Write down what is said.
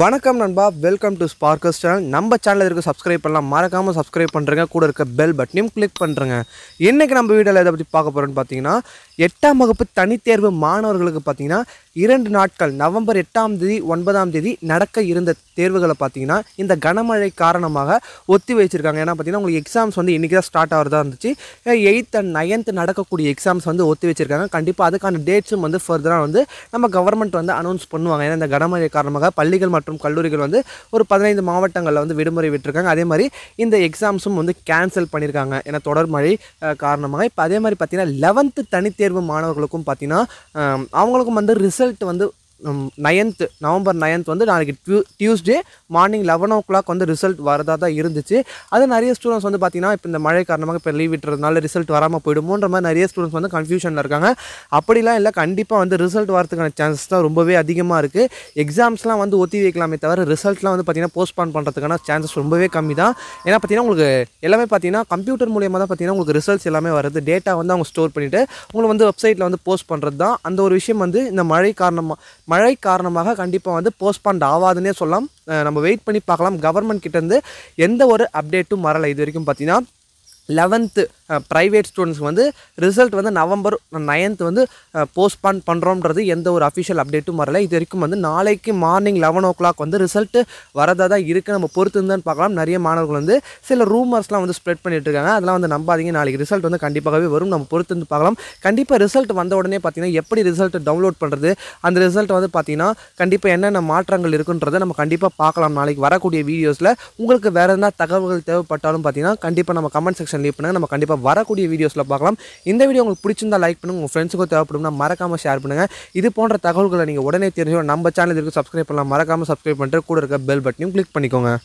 வணக்கம் நண்பா welcome to Sparks channel நம்ம சேனல் இருக்க சப்ஸ்கிரைப் பண்ணலாம் மறக்காமல் சப்ஸ்கிரைப் பண்ணுறங்க கூட இருக்க பெல் பட்டனையும் கிளிக் பண்ணுறங்க இன்றைக்கி நம்ம வீடியோவில் எதை பற்றி பார்க்க போகிறோன்னு பார்த்தீங்கன்னா எட்டாம் வகுப்பு தனித்தேர்வு மாணவர்களுக்கு பார்த்தீங்கன்னா இரண்டு நாட்கள் நவம்பர் எட்டாம் தேதி ஒன்பதாம் தேதி நடக்க இருந்த தேர்வுகளை பார்த்தீங்கன்னா இந்த கனமழை காரணமாக ஒத்தி வச்சிருக்காங்க ஏன்னா பார்த்தீங்கன்னா உங்களுக்கு எக்ஸாம்ஸ் வந்து இன்றைக்கி தான் ஸ்டார்ட் ஆகிறதா இருந்துச்சு எயித் அண்ட் நைன்த்து நடக்கக்கூடிய எக்ஸாம்ஸ் வந்து ஒத்தி வச்சிருக்காங்க கண்டிப்பாக அதுக்கான டேட்ஸும் வந்து ஃபர்தராக வந்து நம்ம கவர்மெண்ட் வந்து அனௌன்ஸ் பண்ணுவாங்க ஏன்னா இந்த கனமழை காரணமாக பள்ளிகள் மற்றும் கல்லூரிகள் வந்து ஒரு பதினைந்து மாவட்டங்களில் வந்து விடுமுறை விட்டுருக்காங்க அதே மாதிரி இந்த எக்ஸாம்ஸும் வந்து கேன்சல் பண்ணியிருக்காங்க ஏன்னா தொடர் மழை காரணமாக இப்போ அதே மாதிரி பார்த்திங்கன்னா லெவன்த்து தனித்தேர்வு மாணவர்களுக்கும் பார்த்திங்கன்னா அவங்களுக்கும் வந்து ரிசல்ட் வந்து நயன்த்து நவம்பர் நைன்த் வந்து நாளைக்கு Tue Tuesday morning eleven o'clock வந்து ரிசல்ட் வரதாக தான் இருந்துச்சு அது நிறைய ஸ்டூடெண்ட்ஸ் வந்து பார்த்திங்கன்னா இப்போ இந்த மழை காரணமாக இப்போ லீவ் விட்டுறதுனால ரிசல்ட் வராமல் போயிடுமோன்ற மாதிரி நிறைய ஸ்டூடெண்ட்ஸ் வந்து கன்ஃபியூஷனில் இருக்காங்க அப்படிலாம் இல்லை கண்டிப்பாக வந்து ரிசல்ட் வரதுக்கான சான்சஸ் தான் ரொம்பவே அதிகமாக இருக்குது எக்ஸாம்ஸ்லாம் வந்து ஒத்தி வைக்கலாமே தவிர ரிசல்ட்லாம் வந்து பார்த்திங்கன்னா போஸ்ட்பான் பண்ணுறதுக்கான சான்சஸ் ரொம்பவே கம்மி தான் ஏன்னா பார்த்திங்கன்னா உங்களுக்கு எல்லாமே பார்த்திங்கன்னா கம்ப்யூட்டர் மூலியமாக தான் பார்த்திங்கன்னா உங்களுக்கு ரிசல்ட்ஸ் எல்லாமே வருது டேட்டா வந்து அவங்க ஸ்டோர் பண்ணிவிட்டு உங்களுக்கு வந்து வெப்சைட்டில் வந்து போஸ்ட் பண்ணுறது தான் அந்த ஒரு விஷயம் வந்து இந்த மழை காரணமாக மழை காரணமாக கண்டிப்பாக வந்து போஸ்ட்பாண்ட் ஆகாதுன்னே சொல்லலாம் நம்ம வெயிட் பண்ணி பார்க்கலாம் கவர்மெண்ட் கிட்டேருந்து எந்த ஒரு அப்டேட்டும் வரலை இது வரைக்கும் பார்த்தீங்கன்னா லெவன்த்து ப்ரைவேட் ஸ்டூடெண்ட்ஸ்க்கு வந்து ரிசல்ட் வந்து நவம்பர் நைன்த் வந்து போஸ்ட்பான் பண்ணுறோன்றது எந்த ஒரு அஃபிஷியல் அப்டேட்டும் வரல இது வரைக்கும் வந்து நாளைக்கு மார்னிங் லெவன் ஓ கிளாக் வந்து ரிசல்ட்டு வரதாக தான் இருக்குது நம்ம பொறுத்து இருந்தான்னு பார்க்கலாம் நிறைய மாணவர்கள் வந்து சில ரூமர்ஸ்லாம் வந்து ஸ்ப்ரெட் பண்ணிட்டுருக்காங்க இருக்காங்க அதெல்லாம் வந்து நம்பாதீங்க நாளைக்கு ரிசல்ட் வந்து கண்டிப்பாகவே வரும் நம்ம பொறுத்து இருந்து பார்க்கலாம் கண்டிப்பாக ரிசல்ட் வந்த உடனே பார்த்திங்கன்னா எப்படி ரிசல்ட் டவுன்லோட் பண்ணுறது அந்த ரிசல்ட் வந்து பார்த்திங்கன்னா கண்டிப்பாக என்னென்ன மாற்றங்கள் இருக்குன்றதை நம்ம கண்டிப்பாக பார்க்கலாம் நாளைக்கு வரக்கூடிய வீடியோஸில் உங்களுக்கு வேறு எதனா தகவல்கள் தேவைப்பட்டாலும் பார்த்திங்கன்னா கண்டிப்பாக நம்ம கமெண்ட் செக்ஷன் செக்ஷன் லீவ் பண்ணுங்கள் நம்ம கண்டிப்பாக வரக்கூடிய வீடியோஸில் பார்க்கலாம் இந்த வீடியோ உங்களுக்கு பிடிச்சிருந்தா லைக் பண்ணுங்கள் உங்கள் ஃப்ரெண்ட்ஸுக்கும் தேவைப்படும்னா மறக்காமல் ஷேர் பண்ணுங்கள் இது போன்ற தகவல்களை நீங்கள் உடனே தெரிஞ்சு நம்ம சேனல் இருக்குது சப்ஸ்கிரைப் பண்ணலாம் மறக்காமல் சப்ஸ்கிரைப் பண்ணிட்டு கூட இருக்க பெல் பட்டனையும் கிளிக் பண்ணிக்கோங்க